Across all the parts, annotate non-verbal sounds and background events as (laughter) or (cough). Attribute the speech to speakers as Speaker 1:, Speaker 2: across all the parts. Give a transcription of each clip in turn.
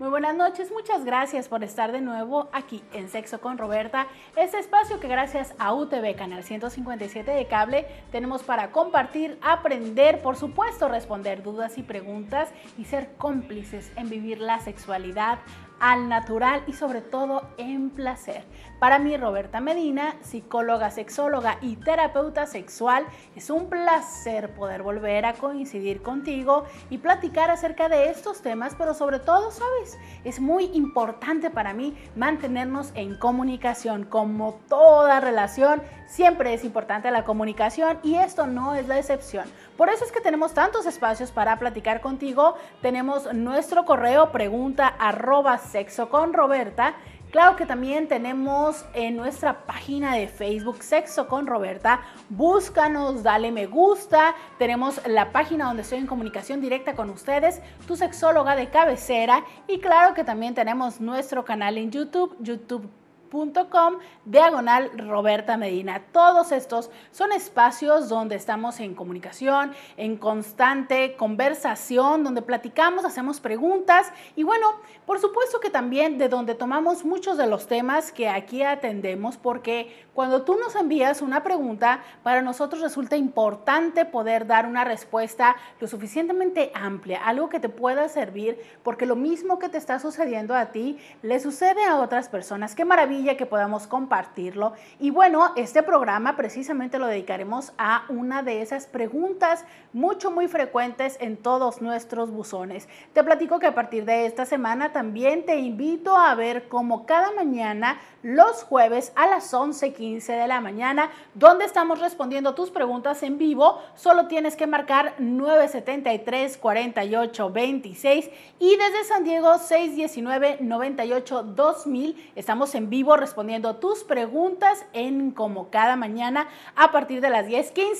Speaker 1: Muy buenas noches, muchas gracias por estar de nuevo aquí en Sexo con Roberta, este espacio que gracias a UTV Canal 157 de cable tenemos para compartir, aprender, por supuesto responder dudas y preguntas y ser cómplices en vivir la sexualidad al natural y sobre todo en placer. Para mí, Roberta Medina, psicóloga, sexóloga y terapeuta sexual, es un placer poder volver a coincidir contigo y platicar acerca de estos temas, pero sobre todo, sabes, es muy importante para mí mantenernos en comunicación. Como toda relación, siempre es importante la comunicación y esto no es la excepción. Por eso es que tenemos tantos espacios para platicar contigo. Tenemos nuestro correo pregunta arroba Sexo con Roberta. Claro que también tenemos en nuestra página de Facebook Sexo con Roberta. Búscanos, dale me gusta. Tenemos la página donde estoy en comunicación directa con ustedes, tu sexóloga de cabecera. Y claro que también tenemos nuestro canal en YouTube, YouTube Com, diagonal Roberta Medina. Todos estos son espacios donde estamos en comunicación, en constante conversación, donde platicamos, hacemos preguntas y bueno, por supuesto que también de donde tomamos muchos de los temas que aquí atendemos porque cuando tú nos envías una pregunta, para nosotros resulta importante poder dar una respuesta lo suficientemente amplia, algo que te pueda servir porque lo mismo que te está sucediendo a ti le sucede a otras personas. Qué maravilla que podamos compartirlo. Y bueno, este programa precisamente lo dedicaremos a una de esas preguntas mucho, muy frecuentes en todos nuestros buzones. Te platico que a partir de esta semana también te invito a ver cómo cada mañana los jueves a las 11.15 de la mañana, donde estamos respondiendo tus preguntas en vivo. Solo tienes que marcar 973-4826 y desde San Diego 619 982000 estamos en vivo respondiendo tus preguntas en como cada mañana a partir de las 10.15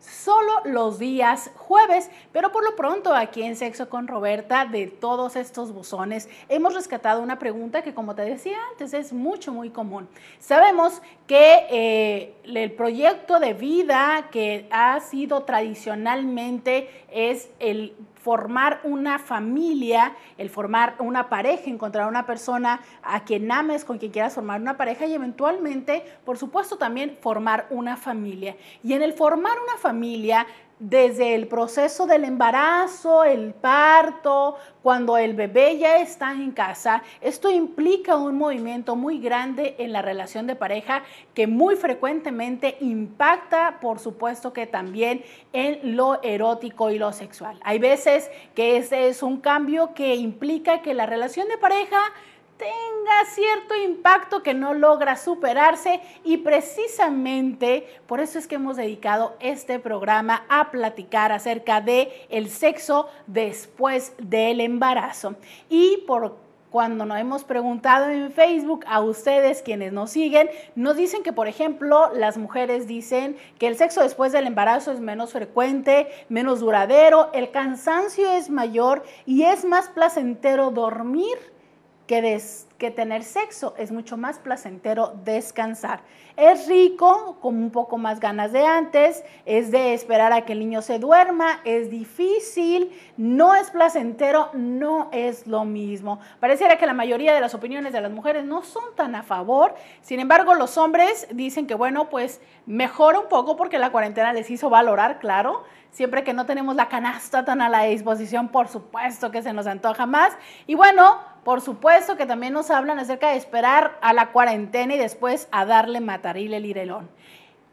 Speaker 1: solo los días jueves, pero por lo pronto aquí en Sexo con Roberta de todos estos buzones hemos rescatado una pregunta que como te decía antes es mucho, muy común. Sabemos que eh, el proyecto de vida que ha sido tradicionalmente es el formar una familia, el formar una pareja, encontrar una persona a quien ames, con quien quieras formar una pareja y eventualmente, por supuesto, también formar una familia. Y en el formar una familia, desde el proceso del embarazo, el parto, cuando el bebé ya está en casa, esto implica un movimiento muy grande en la relación de pareja que muy frecuentemente impacta, por supuesto que también en lo erótico y lo sexual. Hay veces que este es un cambio que implica que la relación de pareja tenga cierto impacto que no logra superarse y precisamente por eso es que hemos dedicado este programa a platicar acerca de el sexo después del embarazo y por cuando nos hemos preguntado en Facebook a ustedes quienes nos siguen, nos dicen que, por ejemplo, las mujeres dicen que el sexo después del embarazo es menos frecuente, menos duradero, el cansancio es mayor y es más placentero dormir que, tener sexo. Es mucho más placentero descansar. Es rico, con un poco más ganas de antes, es de esperar a que el niño se duerma, es difícil, no es placentero, no es lo mismo. Pareciera que la mayoría de las opiniones de las mujeres no son tan a favor, sin embargo los hombres dicen que bueno, pues mejor un poco porque la cuarentena les hizo valorar, claro, Siempre que no tenemos la canasta tan a la disposición, por supuesto que se nos antoja más. Y bueno, por supuesto que también nos hablan acerca de esperar a la cuarentena y después a darle mataril el irelón.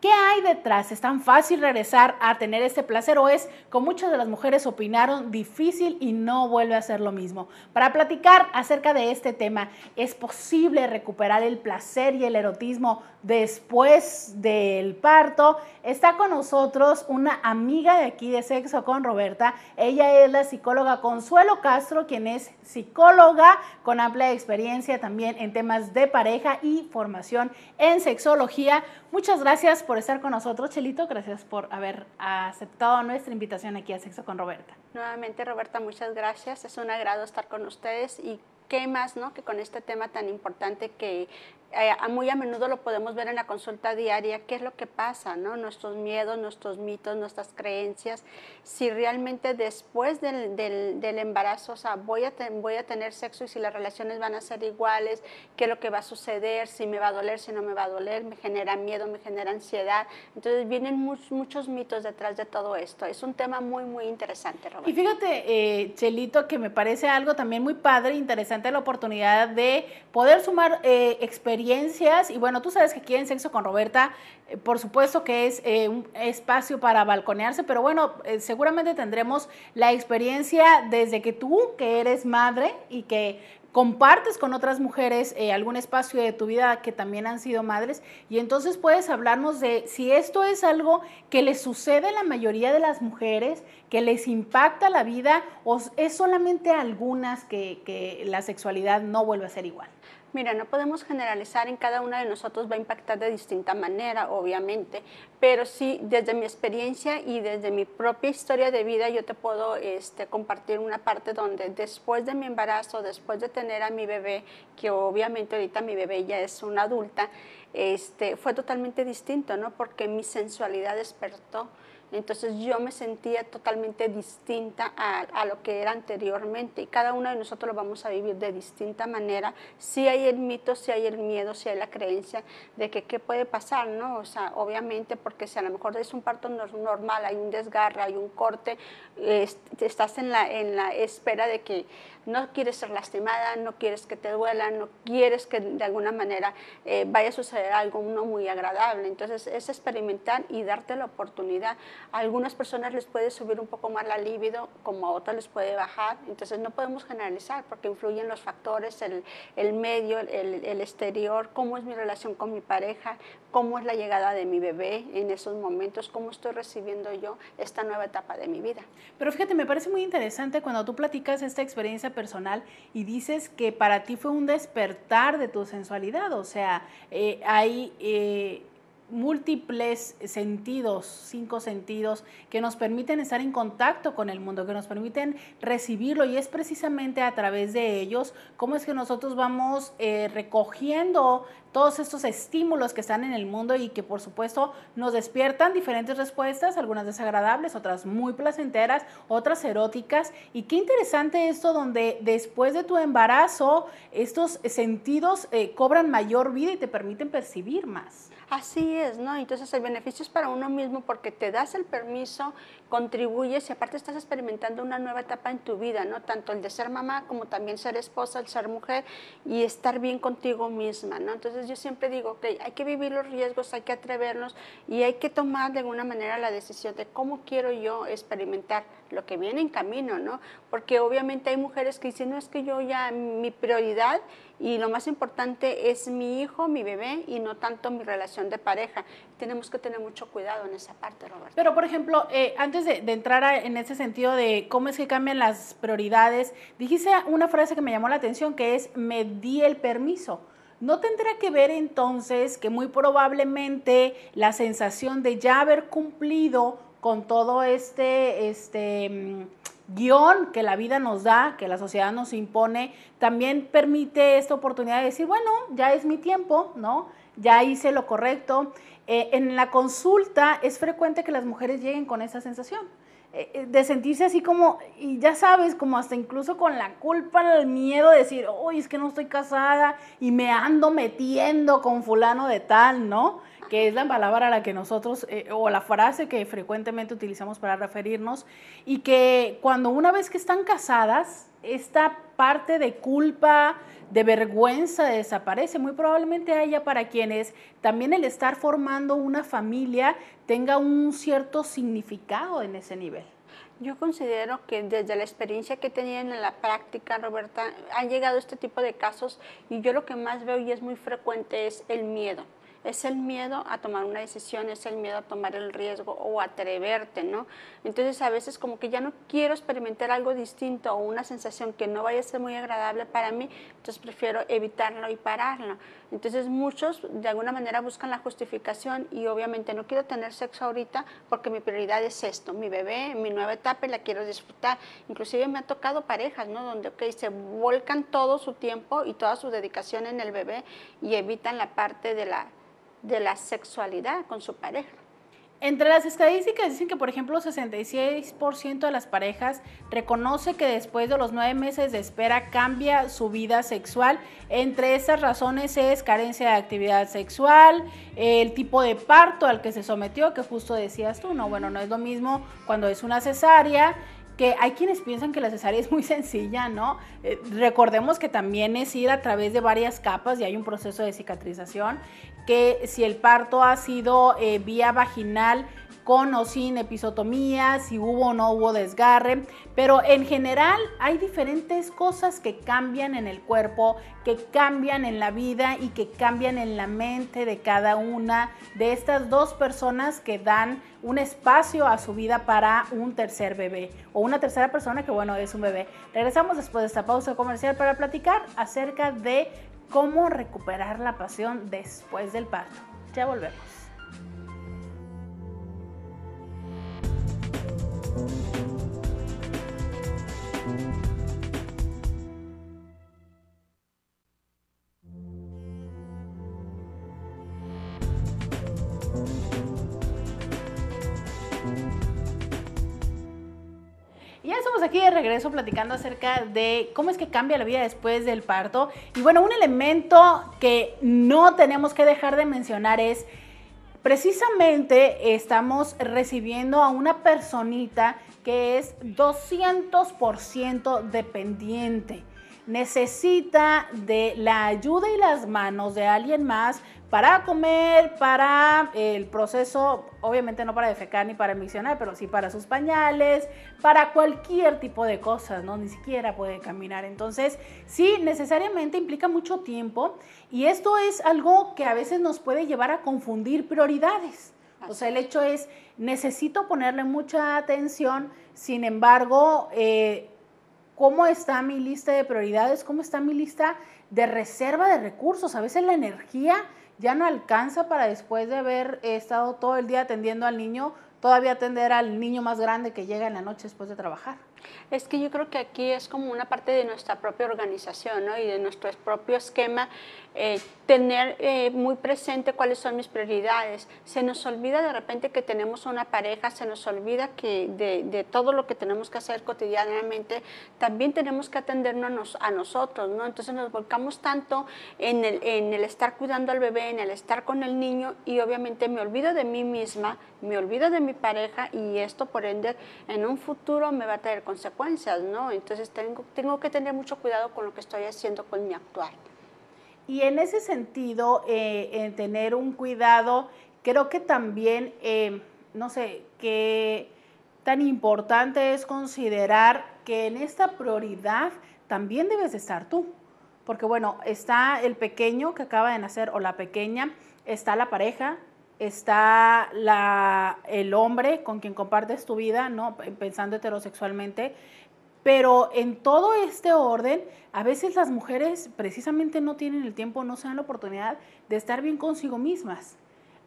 Speaker 1: ¿Qué hay detrás? ¿Es tan fácil regresar a tener este placer o es, como muchas de las mujeres opinaron, difícil y no vuelve a ser lo mismo? Para platicar acerca de este tema, ¿es posible recuperar el placer y el erotismo después del parto? Está con nosotros una amiga de aquí de Sexo con Roberta. Ella es la psicóloga Consuelo Castro, quien es psicóloga con amplia experiencia también en temas de pareja y formación en sexología. Muchas gracias por por estar con nosotros, Chelito. Gracias por haber aceptado nuestra invitación aquí a Sexo con Roberta.
Speaker 2: Nuevamente, Roberta, muchas gracias. Es un agrado estar con ustedes y qué más, ¿no? Que con este tema tan importante que eh, muy a menudo lo podemos ver en la consulta diaria, qué es lo que pasa, Nuestros miedos, nuestros mitos, nuestras creencias, si realmente después del, del, embarazo, o sea, voy a, voy a tener sexo y si las relaciones van a ser iguales, qué es lo que va a suceder, si me va a doler, si no me va a doler, me genera miedo, me genera ansiedad. Entonces vienen muchos, muchos mitos detrás de todo esto. Es un tema muy, muy interesante, Roberto. Y
Speaker 1: fíjate, eh, Chelito, que me parece algo también muy padre, interesante la oportunidad de poder sumar experiencias eh, y bueno, tú sabes que quieren Sexo con Roberta, eh, por supuesto que es eh, un espacio para balconearse, pero bueno, eh, seguramente tendremos la experiencia desde que tú, que eres madre y que compartes con otras mujeres algún espacio de tu vida que también han sido madres y entonces puedes hablarnos de si esto es algo que les sucede a la mayoría de las mujeres, que les impacta la vida o es solamente algunas que la sexualidad no vuelve a ser igual.
Speaker 2: Mira, no podemos generalizar, en cada una de nosotros va a impactar de distinta manera, obviamente, pero sí desde mi experiencia y desde mi propia historia de vida yo te puedo este, compartir una parte donde después de mi embarazo, después de tener a mi bebé, que obviamente ahorita mi bebé ya es una adulta, este, fue totalmente distinto, ¿no? Porque mi sensualidad despertó entonces yo me sentía totalmente distinta a, lo que era anteriormente y cada uno de nosotros lo vamos a vivir de distinta manera. Si hay el mito, si hay el miedo, si hay la creencia de que qué puede pasar, ¿no? O sea, obviamente porque si a lo mejor es un parto normal, hay un desgarre, hay un corte, estás en la, en la espera de que no quieres ser lastimada, no quieres que te duela, no quieres que de alguna manera eh, vaya a suceder algo no muy agradable. Entonces es experimentar y darte la oportunidad. A algunas personas les puede subir un poco más la libido, como a otras les puede bajar. Entonces no podemos generalizar porque influyen los factores, el, medio, el, el exterior, cómo es mi relación con mi pareja, cómo es la llegada de mi bebé en esos momentos, cómo estoy recibiendo yo esta nueva etapa de mi vida.
Speaker 1: Pero fíjate, me parece muy interesante cuando tú platicas esta experiencia personal y dices que para ti fue un despertar de tu sensualidad, o sea, eh, hay... Eh, múltiples sentidos, cinco sentidos, que nos permiten estar en contacto con el mundo, que nos permiten recibirlo. Y es precisamente a través de ellos cómo es que nosotros vamos eh, recogiendo todos estos estímulos que están en el mundo y que por supuesto nos despiertan diferentes respuestas, algunas desagradables, otras muy placenteras, otras eróticas. Y qué interesante esto donde después de tu embarazo estos sentidos eh, cobran mayor vida y te permiten percibir más. Así es, ¿no? Entonces el beneficio es para uno mismo porque te das el permiso, contribuyes
Speaker 2: y aparte estás experimentando una nueva etapa en tu vida, ¿no? Tanto el de ser mamá como también ser esposa, el ser mujer y estar bien contigo misma, ¿no? Entonces yo siempre digo que hay que vivir los riesgos, hay que atrevernos y hay que tomar de alguna manera la decisión de cómo quiero yo experimentar lo que viene en camino, ¿no? Porque obviamente hay mujeres que dicen, no, es que yo ya mi prioridad y lo más importante es mi hijo, mi bebé y no tanto mi relación de pareja. Tenemos que tener mucho cuidado en esa parte, Roberto.
Speaker 1: Pero, por ejemplo, eh, antes de, entrar en ese sentido de cómo es que cambian las prioridades, dijiste una frase que me llamó la atención, que es, me di el permiso. ¿No tendrá que ver entonces que muy probablemente la sensación de ya haber cumplido con todo este, este mm, guión que la vida nos da, que la sociedad nos impone, también permite esta oportunidad de decir, bueno, ya es mi tiempo, ¿no? Ya hice lo correcto. Eh, en la consulta es frecuente que las mujeres lleguen con esa sensación. Eh, de sentirse así como, y ya sabes, como hasta incluso con la culpa, el miedo de decir, uy, es que no estoy casada y me ando metiendo con fulano de tal, ¿no? Que es la palabra a la que nosotros, eh, o la frase que frecuentemente utilizamos para referirnos, y que cuando una vez que están casadas, esta parte de culpa, de vergüenza desaparece. Muy probablemente haya para quienes también el estar formando una familia tenga un cierto significado en ese nivel. Yo considero que desde la experiencia que tenido en la práctica, Roberta, han llegado este tipo
Speaker 2: de casos y yo lo que más veo y es muy frecuente es el miedo es el miedo a tomar una decisión, es el miedo a tomar el riesgo o atreverte, ¿no? Entonces a veces como que ya no quiero experimentar algo distinto o una sensación que no vaya a ser muy agradable para mí, entonces prefiero evitarlo y pararlo. Entonces muchos de alguna manera buscan la justificación y obviamente no quiero tener sexo ahorita porque mi prioridad es esto, mi bebé, mi nueva etapa y la quiero disfrutar. Inclusive me ha tocado parejas, ¿no? Donde ok se volcan todo su tiempo y toda su dedicación en el bebé y evitan la parte de la de la
Speaker 1: sexualidad con su pareja. Entre las estadísticas dicen que, por ejemplo, 66% de las parejas reconoce que después de los nueve meses de espera cambia su vida sexual. Entre esas razones es carencia de actividad sexual, el tipo de parto al que se sometió, que justo decías tú, no, bueno, no es lo mismo cuando es una cesárea, que hay quienes piensan que la cesárea es muy (laughs) sencilla, ¿no? Eh, recordemos que también es ir a través de varias capas y hay un proceso de cicatrización, que si el parto ha sido eh, vía vaginal, con o sin episotomía, si hubo o no hubo desgarre, pero en general hay diferentes cosas que cambian en el cuerpo, que cambian en la vida y que cambian en la mente de cada una de estas dos personas que dan un espacio a su vida para un tercer bebé o una tercera persona que bueno es un bebé. Regresamos después de esta pausa comercial para platicar acerca de cómo recuperar la pasión después del parto. Ya volvemos. Ya estamos aquí de regreso platicando acerca de cómo es que cambia la vida después del parto. Y bueno, un elemento que no tenemos que dejar de mencionar es, precisamente estamos recibiendo a una personita que es 200% dependiente necesita de la ayuda y las manos de alguien más para comer, para eh, el proceso, obviamente no para defecar ni para emisionar pero sí para sus pañales, para cualquier tipo de cosas, ¿no? Ni siquiera puede caminar. Entonces, sí, necesariamente implica mucho tiempo y esto es algo que a veces nos puede llevar a confundir prioridades. O sea, el hecho es, necesito ponerle mucha atención, sin embargo, eh, cómo está mi lista de prioridades, cómo está mi lista de reserva de recursos. A veces la energía ya no alcanza para después de haber estado todo el día atendiendo al niño, todavía atender al niño más grande que llega en la noche después de trabajar. Es que yo creo que aquí es como una parte de nuestra propia organización ¿no? y de
Speaker 2: nuestro propio esquema, eh, tener eh, muy presente cuáles son mis prioridades. Se nos olvida de repente que tenemos una pareja, se nos olvida que de, todo lo que tenemos que hacer cotidianamente, también tenemos que atendernos a, nosotros, ¿no? Entonces nos volcamos tanto en el, en el estar cuidando al bebé, en el estar con el niño y obviamente me olvido de mí misma, me olvido de mi pareja y esto por ende en un futuro me va a traer con consecuencias, ¿no? Entonces tengo, tengo que tener mucho cuidado con lo que estoy haciendo con mi
Speaker 1: actual. Y en ese sentido, eh, en tener un cuidado, creo que también, eh, no sé, qué tan importante es considerar que en esta prioridad también debes de estar tú. Porque bueno, está el pequeño que acaba de nacer o la pequeña, está la pareja, está la, el hombre con quien compartes tu vida, ¿no? pensando heterosexualmente, pero en todo este orden, a veces las mujeres precisamente no tienen el tiempo, no se dan la oportunidad de estar bien consigo mismas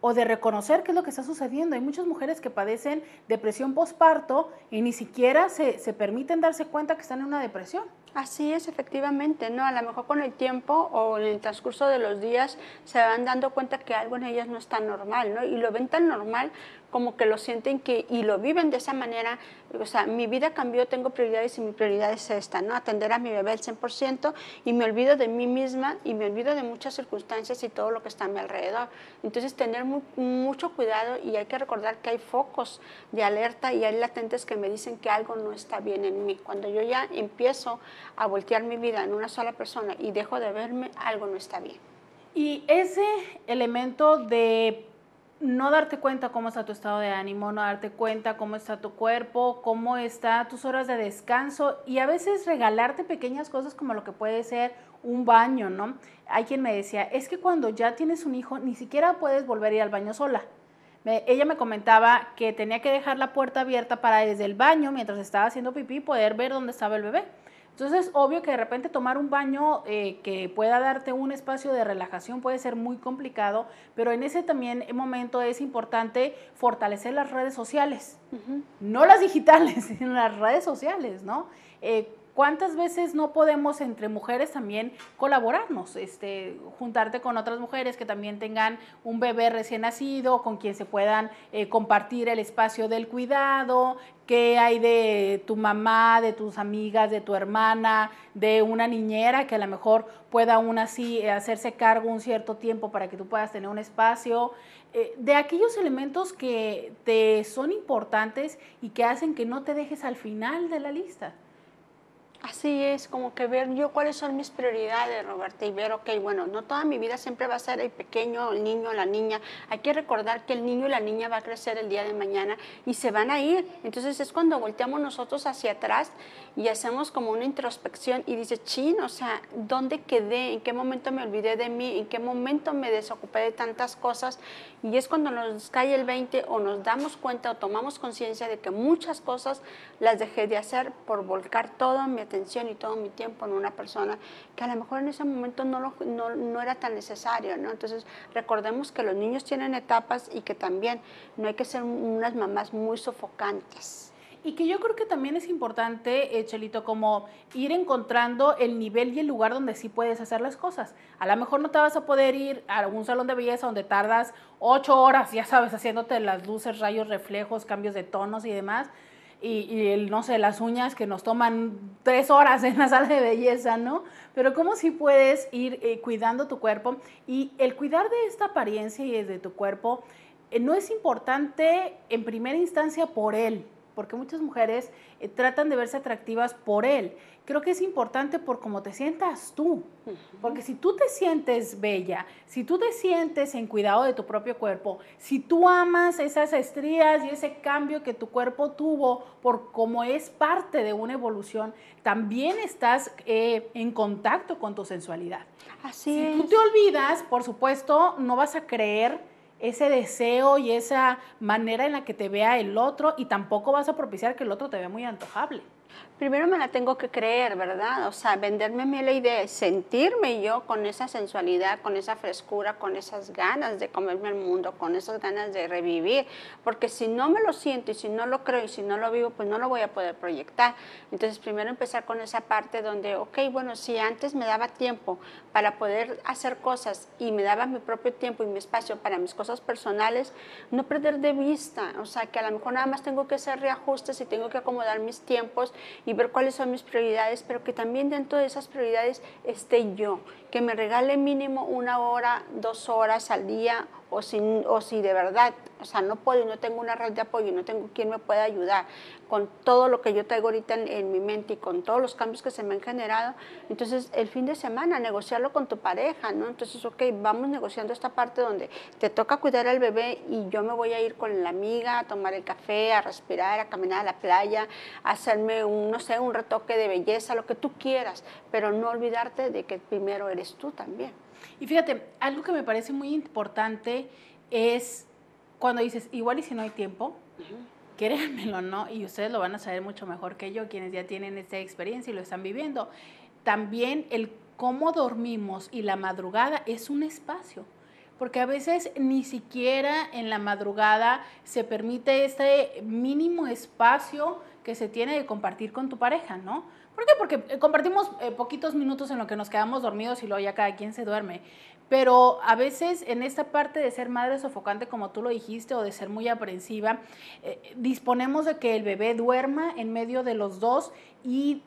Speaker 1: o de reconocer qué es lo que está sucediendo. Hay muchas mujeres que padecen depresión postparto y ni siquiera se, se permiten darse cuenta que están en una depresión.
Speaker 2: Así es, efectivamente, ¿no? A lo mejor con el tiempo o en el transcurso de los días se van dando cuenta que algo en ellas no está normal, ¿no? Y lo ven tan normal como que lo sienten que, y lo viven de esa manera, o sea, mi vida cambió, tengo prioridades y mi prioridad es esta, ¿no? Atender a mi bebé al 100% y me olvido de mí misma y me olvido de muchas circunstancias y todo lo que está a mi alrededor. Entonces, tener mucho cuidado y hay que recordar que hay focos de alerta y hay latentes que me dicen que algo no está bien en mí. Cuando yo ya empiezo a voltear mi vida en una sola persona y dejo
Speaker 1: de verme, algo no está bien. Y ese elemento de no darte cuenta cómo está tu estado de ánimo, no darte cuenta cómo está tu cuerpo, cómo están tus horas de descanso y a veces regalarte pequeñas cosas como lo que puede ser un baño, ¿no? Hay quien me decía, es que cuando ya tienes un hijo ni siquiera puedes volver a ir al baño sola. ella me comentaba que tenía que dejar la puerta abierta para desde el baño, mientras estaba haciendo pipí, poder ver dónde estaba el bebé. Entonces, obvio que de repente tomar un baño eh, que pueda darte un espacio de relajación puede ser muy complicado, pero en ese también momento es importante fortalecer las redes sociales, no las digitales, (laughs) sino las redes sociales, ¿no? Eh, ¿Cuántas veces no podemos entre mujeres también colaborarnos? Este, juntarte con otras mujeres que también tengan un bebé recién nacido, con quien se puedan eh, compartir el espacio del cuidado, qué hay de tu mamá, de tus amigas, de tu hermana, de una niñera que a lo mejor pueda aún así eh, hacerse cargo un cierto tiempo para que tú puedas tener un espacio, eh, de aquellos elementos que te son importantes y que hacen que no te dejes al final de la lista. Así es, como que ver yo cuáles son mis prioridades,
Speaker 2: Roberta, y ver, ok, bueno, no toda mi vida siempre va a ser el pequeño, el niño, la niña. Hay que recordar que el niño y la niña va a crecer el día de mañana y se van a ir. Entonces es cuando volteamos nosotros hacia atrás y hacemos como una introspección y dice, chin, o sea, ¿dónde quedé? ¿En qué momento me olvidé de mí? ¿En qué momento me desocupé de tantas cosas? Y es cuando nos cae el 20 o nos damos cuenta o tomamos conciencia de que muchas cosas las dejé de hacer por volcar todo en mi tensión y todo mi tiempo en una persona que a lo mejor en ese momento no, era tan necesario, Entonces, recordemos que los niños tienen etapas
Speaker 1: y que también no hay que ser unas mamás muy sofocantes. Y que yo creo que también es importante, eh, Chelito, como ir encontrando el nivel y el lugar donde sí puedes hacer las cosas. A lo mejor no te vas a poder ir a algún salón de belleza donde tardas ocho horas, ya sabes, haciéndote las luces, rayos, reflejos, cambios de tonos y demás y, el, no sé, las uñas que nos toman tres horas en la sala de belleza, ¿no? Pero cómo si puedes ir eh, cuidando tu cuerpo y el cuidar de esta apariencia y de tu cuerpo eh, no es importante en primera instancia por él, porque muchas mujeres eh, tratan de verse atractivas por él. Creo que es importante por cómo te sientas tú, porque si tú te sientes bella, si tú te sientes en cuidado de tu propio cuerpo, si tú amas esas estrías y ese cambio que tu cuerpo tuvo por cómo es parte de una evolución, también estás eh, en contacto con tu sensualidad. Así si tú te olvidas, por supuesto, no vas a creer ese deseo y esa manera en la que te vea el otro y tampoco vas a propiciar que el otro te vea muy antojable primero me la tengo que creer, ¿verdad? O sea, venderme a la idea, sentirme
Speaker 2: yo con esa sensualidad, con esa frescura, con esas ganas de comerme el mundo, con esas ganas de revivir, porque si no me lo siento y si no lo creo y si no lo vivo, pues no lo voy a poder proyectar. Entonces, primero empezar con esa parte donde, ok, bueno, si antes me daba tiempo para poder hacer cosas y me daba mi propio tiempo y mi espacio para mis cosas personales, no perder de vista, o sea, que a lo mejor nada más tengo que hacer reajustes y tengo que acomodar mis tiempos y ver cuáles son mis prioridades, pero que también dentro de esas prioridades esté yo, que me regale mínimo una hora, dos horas al día o si, o si de verdad, o sea, no puedo y no tengo una red de apoyo y no tengo quien me pueda ayudar con todo lo que yo traigo ahorita en, mi mente y con todos los cambios que se me han generado, entonces el fin de semana negociarlo con tu pareja, ¿no? Entonces, ok, vamos negociando esta parte donde te toca cuidar al bebé y yo me voy a ir con la amiga a tomar el café, a respirar, a caminar a la playa, a hacerme un, no sé, un retoque de belleza, lo que tú quieras, pero no olvidarte de que primero
Speaker 1: eres tú también. Y fíjate, algo que me parece muy importante es cuando dices, igual y si no hay tiempo, uh ¿no? Y ustedes lo van a saber mucho mejor que yo, quienes ya tienen esta experiencia y lo están viviendo. También el cómo dormimos y la madrugada es un espacio porque a veces ni siquiera en la madrugada se permite este mínimo espacio que se tiene de compartir con tu pareja, ¿no? ¿Por qué? Porque eh, compartimos eh, poquitos minutos en lo que nos quedamos dormidos y luego ya cada quien se duerme. Pero a veces en esta parte de ser madre sofocante, como tú lo dijiste, o de ser muy aprensiva, eh, disponemos de que el bebé duerma en medio de los dos y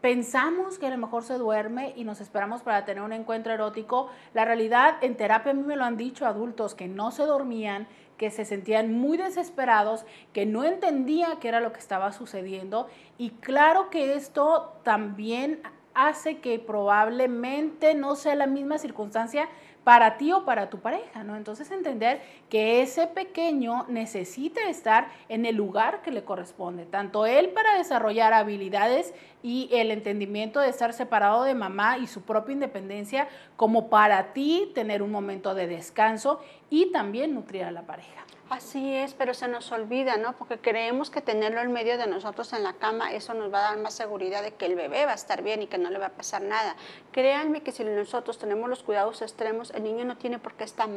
Speaker 1: pensamos que a lo mejor se duerme y nos esperamos para tener un encuentro erótico. La realidad, en terapia a mí me lo han dicho adultos que no se dormían, que se sentían muy desesperados, que no entendía qué era lo que estaba sucediendo y claro que esto también hace que probablemente no sea la misma circunstancia para ti o para tu pareja, ¿no? Entonces entender que ese pequeño necesita estar en el lugar que le corresponde, tanto él para desarrollar habilidades y el entendimiento de estar separado de mamá y su propia independencia, como para ti tener un momento de descanso y también nutrir a la pareja.
Speaker 2: Así es, pero se nos olvida, ¿no? Porque creemos que tenerlo en medio de nosotros en la cama, eso nos va a dar más seguridad de que el bebé va a estar bien y que no le va a pasar nada. Créanme que si nosotros tenemos los cuidados extremos, el niño no tiene por qué estar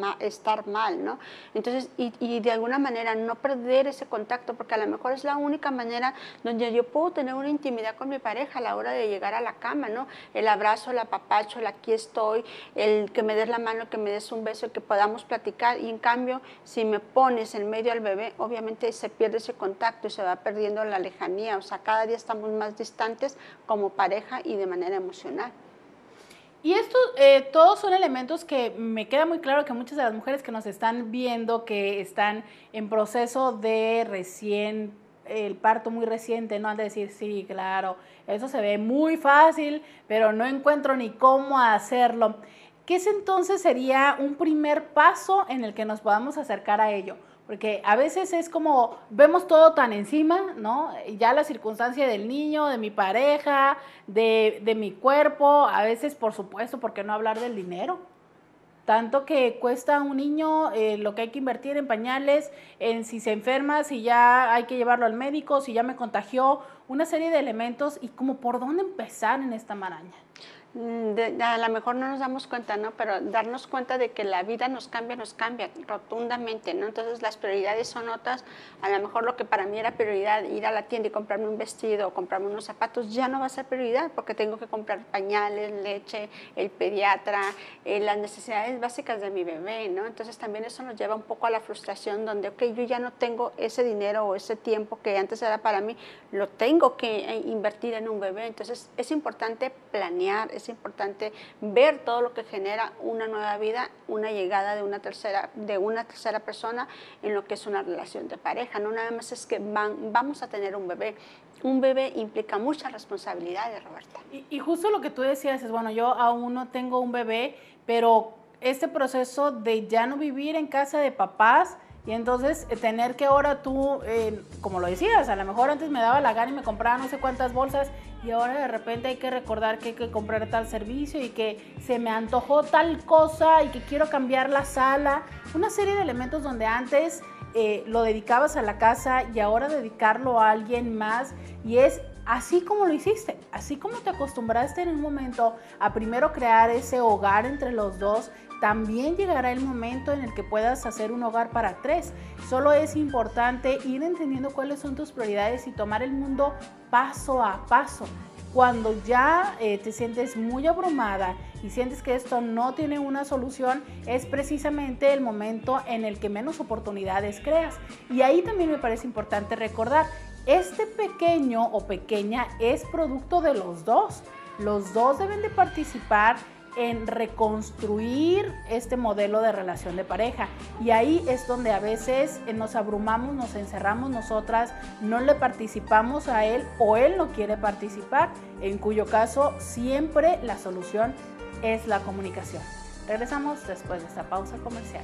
Speaker 2: mal, ¿no? Entonces, y, de alguna manera no perder ese contacto, porque a lo mejor es la única manera donde yo puedo tener una intimidad con mi pareja a la hora de llegar a la cama, ¿no? El abrazo, el apapacho, el aquí estoy, el que me des la mano, que me des un beso, que podamos platicar y en cambio si me pones en medio al bebé, obviamente se pierde ese contacto y se va perdiendo la lejanía, o sea, cada día estamos más distantes como pareja y de manera emocional.
Speaker 1: Y estos eh, todos son elementos que me queda muy claro que muchas de las mujeres que nos están viendo, que están en proceso de recién el parto muy reciente, no han de decir, sí, claro, eso se ve muy fácil, pero no encuentro ni cómo hacerlo ese entonces sería un primer paso en el que nos podamos acercar a ello. Porque a veces es como, vemos todo tan encima, ¿no? Ya la circunstancia del niño, de mi pareja, de, mi cuerpo, a veces, por supuesto, ¿por qué no hablar del dinero? tanto que cuesta un niño eh, lo que hay que invertir en pañales, en si se enferma, si ya hay que llevarlo al médico, si ya me contagió, una serie de elementos y como por dónde empezar en esta maraña. Mm, de, a lo mejor no
Speaker 2: nos damos cuenta, ¿no? Pero darnos cuenta de que la vida nos cambia, nos cambia rotundamente, ¿no? Entonces las prioridades son otras. A lo mejor lo que para mí era prioridad, ir a la tienda y comprarme un vestido o comprarme unos zapatos, ya no va a ser prioridad porque tengo que comprar pañales, leche, el pediatra, eh, las necesidades básicas de mi bebé, ¿no? Entonces también eso nos lleva un poco a la frustración donde, ok, yo ya no tengo ese dinero o ese tiempo que antes era para mí, lo tengo que eh, invertir en un bebé. Entonces es importante planear, es importante ver todo lo que genera una nueva vida, una llegada de una tercera, de una tercera persona en lo que es una relación de pareja. No nada más es que van, vamos a tener un bebé. Un bebé
Speaker 1: implica muchas responsabilidades, Roberta. Y, justo lo que tú decías es, bueno, yo aún no tengo un bebé, pero este proceso de ya no vivir en casa de papás, y entonces eh, tener que ahora tú, eh, como lo decías, a lo mejor antes me daba la gana y me compraba no sé cuántas bolsas y ahora de repente hay que recordar que hay que comprar tal servicio y que se me antojó tal cosa y que quiero cambiar la sala. Una serie de elementos donde antes eh, lo dedicabas a la casa y ahora dedicarlo a alguien más y es así como lo hiciste, así como te acostumbraste en un momento a primero crear ese hogar entre los dos, también llegará el momento en el que puedas hacer un hogar para tres. Solo es importante ir entendiendo cuáles son tus prioridades y tomar el mundo paso a paso. Cuando ya eh, te sientes muy abrumada y sientes que esto no tiene una solución, es precisamente el momento en el que menos oportunidades creas. Y ahí también me parece importante recordar, este pequeño o pequeña es producto de los dos. Los dos deben de participar en reconstruir este modelo de relación de pareja. Y ahí es donde a veces eh, nos abrumamos, nos encerramos nosotras, no le participamos a él o él no quiere participar, en cuyo caso siempre la solución es la comunicación. Regresamos después de esta pausa comercial.